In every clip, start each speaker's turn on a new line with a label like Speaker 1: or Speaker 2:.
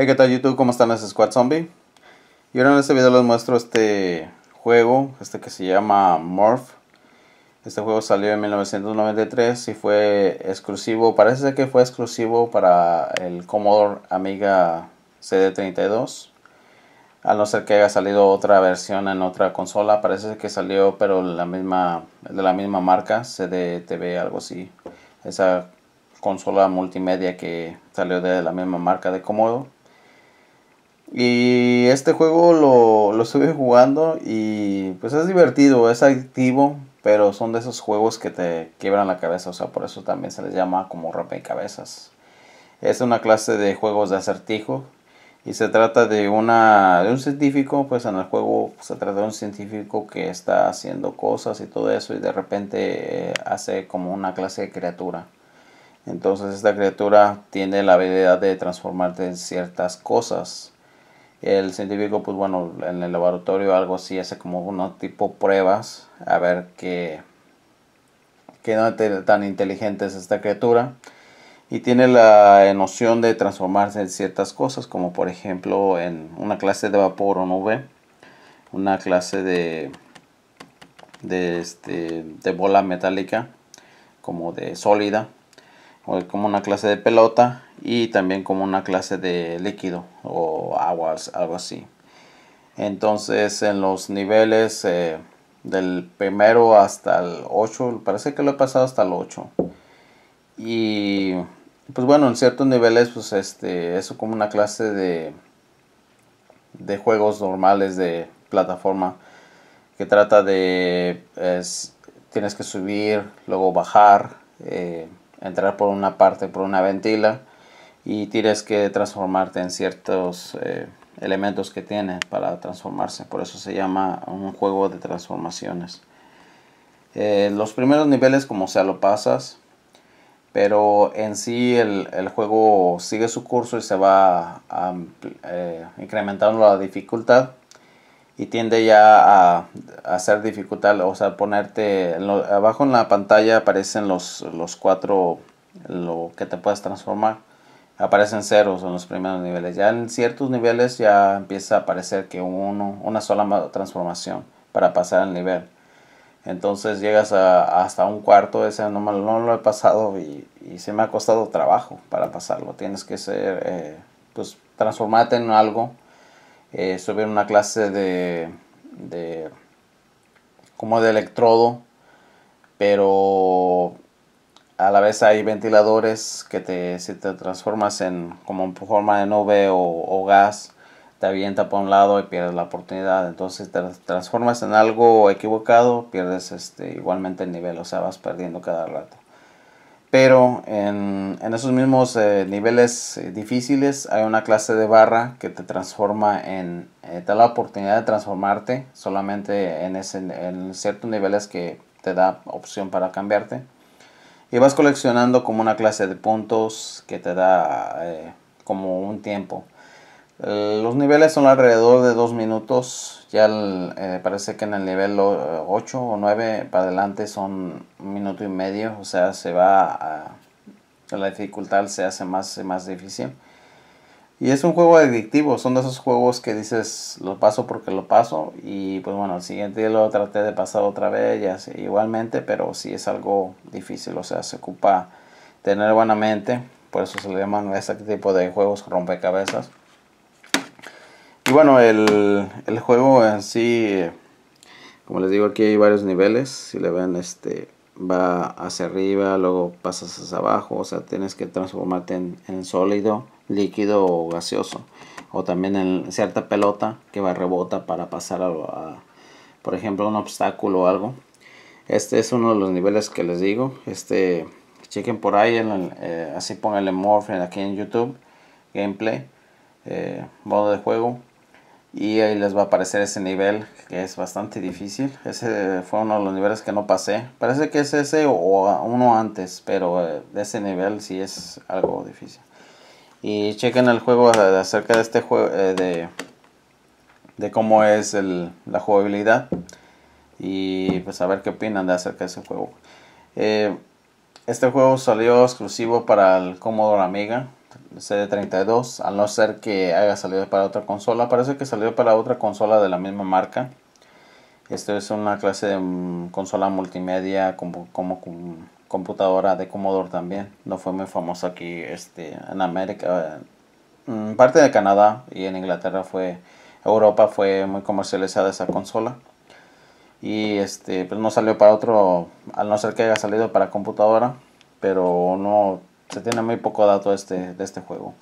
Speaker 1: Hey, ¿qué tal YouTube? ¿Cómo están? Es Squad Zombie. Y ahora en este video les muestro este juego, este que se llama Morph. Este juego salió en 1993 y fue exclusivo, parece que fue exclusivo para el Commodore Amiga CD32. A no ser que haya salido otra versión en otra consola, parece que salió pero la misma, de la misma marca, CDTV algo así. Esa consola multimedia que salió de la misma marca de Commodore y este juego lo, estuve jugando y pues es divertido, es activo pero son de esos juegos que te quiebran la cabeza, o sea, por eso también se les llama como rompecabezas. Es una clase de juegos de acertijo y se trata de, una, de un científico, pues en el juego pues, se trata de un científico que está haciendo cosas y todo eso y de repente eh, hace como una clase de criatura. Entonces esta criatura tiene la habilidad de transformarte en ciertas cosas el científico, pues bueno, en el laboratorio algo así hace como unos tipo pruebas a ver qué, qué no tan inteligente es esta criatura. Y tiene la noción de transformarse en ciertas cosas, como por ejemplo en una clase de vapor o nube, una clase de, de, este, de bola metálica, como de sólida, como una clase de pelota y también como una clase de líquido o aguas, algo así. Entonces en los niveles eh, del primero hasta el 8, parece que lo he pasado hasta el 8. Y pues bueno, en ciertos niveles pues este, eso como una clase de, de juegos normales de plataforma que trata de tienes que subir, luego bajar. Eh, entrar por una parte, por una ventila, y tienes que transformarte en ciertos eh, elementos que tiene para transformarse. Por eso se llama un juego de transformaciones. Eh, los primeros niveles como sea lo pasas, pero en sí el, juego sigue su curso y se va eh, incrementando la dificultad y tiende ya a, hacer dificultad, o sea, ponerte abajo en la pantalla aparecen los, los cuatro, lo que te puedes transformar. Aparecen ceros en los primeros niveles. Ya en ciertos niveles ya empieza a aparecer que uno, una sola transformación para pasar el nivel. Entonces llegas a, hasta un cuarto, ese no, no lo he pasado y, se me ha costado trabajo para pasarlo. Tienes que ser, eh, pues transformarte en algo eh, en una clase de, de, como de electrodo, pero a la vez hay ventiladores que te, si te transformas en como en forma de nube o, o gas, te avienta por un lado y pierdes la oportunidad. Entonces te transformas en algo equivocado, pierdes este, igualmente el nivel, o sea, vas perdiendo cada rato. Pero en, esos mismos eh, niveles eh, difíciles hay una clase de barra que te transforma en, eh, te da la oportunidad de transformarte solamente en, ciertos niveles que te da opción para cambiarte. Y vas coleccionando como una clase de puntos que te da como un tiempo. Los niveles son alrededor de 2 minutos. Ya eh, parece que en el nivel 8 o 9 eh, para adelante son un minuto y medio. O sea, se va a, la dificultad se hace más más difícil. Y es un juego adictivo. Son de esos juegos que dices lo paso porque lo paso. Y pues bueno, el siguiente día lo traté de pasar otra vez. igualmente, pero si es algo difícil. O sea, se ocupa tener buena mente. Por eso se le llaman este tipo de juegos rompecabezas. Y bueno, el, juego en sí, como les digo, aquí hay varios niveles. Si le ven, este va hacia arriba, luego pasas hacia abajo. O sea, tienes que transformarte en, sólido, líquido o gaseoso. O también en cierta pelota que va rebota para pasar a, por ejemplo, un obstáculo o algo. Este es uno de los niveles que les digo. Este, chequen por ahí, en el, eh, así pónganle Morphin aquí en YouTube, gameplay, eh, modo de juego y ahí les va a aparecer ese nivel que es bastante difícil. Ese fue uno de los niveles que no pasé. Parece que es ese o, uno antes, pero eh, de ese nivel sí es algo difícil. Y chequen el juego eh, acerca de este juego, eh, de, de cómo es la jugabilidad y pues a ver qué opinan de acerca de ese juego. este juego salió exclusivo para el Commodore Amiga CD32, al no ser que haya salido para otra consola. Parece que salió para otra consola de la misma marca. Esto es una clase de mm, consola multimedia como, como computadora de Commodore también. No fue muy famosa aquí este, en América. Eh, parte de Canadá y en Inglaterra fue, Europa fue muy comercializada esa consola. Y este, pues no salió para otro, al no ser que haya salido para computadora, pero no se tiene muy poco dato este, de este juego.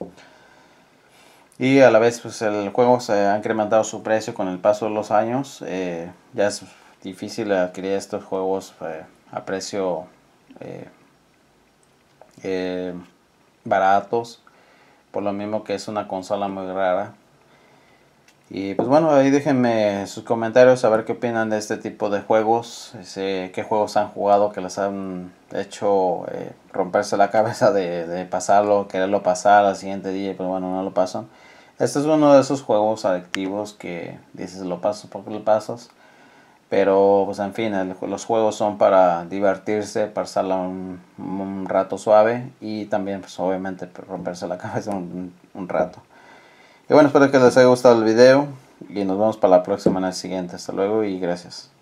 Speaker 1: Y a la vez, pues, el juego se ha incrementado su precio con el paso de los años. Eh, ya es difícil adquirir estos juegos eh, a precio eh, baratos. Por lo mismo que es una consola muy rara. Y pues bueno, ahí déjenme sus comentarios a ver qué opinan de este tipo de juegos, qué juegos han jugado que les han hecho eh, romperse la cabeza de, pasarlo, quererlo pasar al siguiente día, pero bueno, no lo pasan. Este es uno de esos juegos adictivos que dices lo paso porque lo pasas. Pero pues en fin, los juegos son para divertirse, pasarla un, rato suave y también pues obviamente romperse la cabeza un rato. Y bueno, espero que les haya gustado el video y nos vemos para la próxima en el siguiente. Hasta luego y gracias.